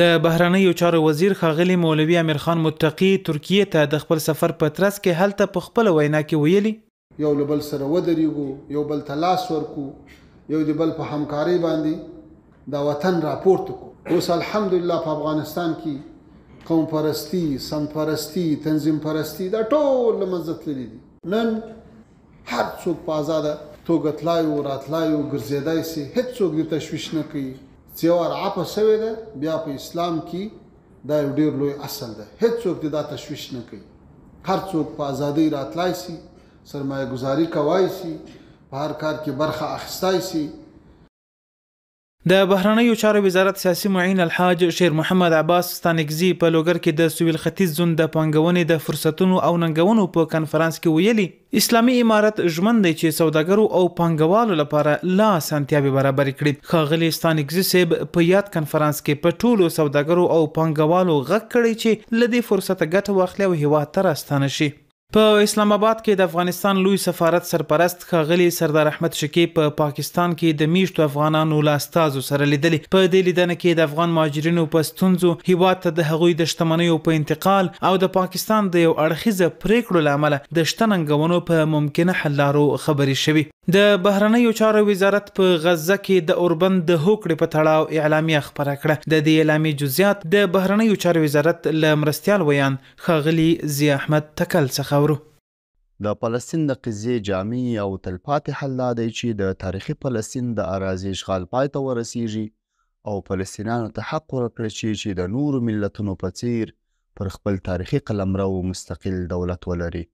د بهرنیو چارو وزیر خاغلی مولوی امیر خان متقی ترکیه ته د خپل سفر په ترڅ کې هلته په خپل وینا کې ویلي یو بل سره ودرېږو یو بل تلاس ورکو یو د بل په همکاري باندې دا وطن راپورته کو اوس الحمدلله په افغانستان کې قوم پرستی سم پرستی تنظیم پرستی دا ټول مزت لري نن هر څوک په آزاد توګه تلایو راتلایو ګرځیدای سي هیڅ څوک د تشویش نه کوي سیوار عاپه شوی ده بیا په اسلام کې دا یو ډیر لوی اصل ده هیڅوک دا تشویش نه کوي هر څوک په ازادۍ راتلای شي سرمایه گزاری کوي شي په هر کار کې برخه اخستای شي د بهرنیو چارو وزارت سیاسي معین الحاج شیر محمد عباس ستانګزی په لوګر کې د سویل ختیځ زون د پنګونې د فرصتونو او ننګونو په کانفرنس کې ویلي اسلامي امارت ژمن دی چې سوداګرو او پنګوالو لپاره لا اسانتیاوي برابر کړي خاغلی ستانګزی صاحب په یاد کانفرنس کې په ټولو سوداګرو او پنګوالو غږ کړی چې لدی فرصت ګټه واخلي او هیوا تر استانه شي په اسلام آباد کې د افغانستان لوی سفارت سرپرست خاغلی سردار احمد شکی په پا پاکستان کې د میشتو افغانانو لاستازو سره لیدلې په دې لیدنه کې د افغان مهاجرینو په ستونزو هیواد ته د هغوی د شتمنیو په انتقال او د پاکستان د یو اړخیزه پریکړو لامل د شتننګونو په ممکنه حل لارو خبرې شوې د بهرنیو چارو وزارت په غزه کې د اوربند د هوکړې په تړاو اعلامیه خبره کړه د دې اعلامیه جزئیات د بهرنیو چارو وزارت لمرستيال ویان خاغلی زی احمد تکل څخه واورو د فلسطین د قضیې جامع او تلپاتې حل دا دی چې د تاریخي فلسطین د اراضي اشغال پای ته ورسیږي او فلسطینیانو ته حق ورکړي چې د نورو ملتونو په څیر پر خپل تاریخي قلمرو مستقل دولت ولري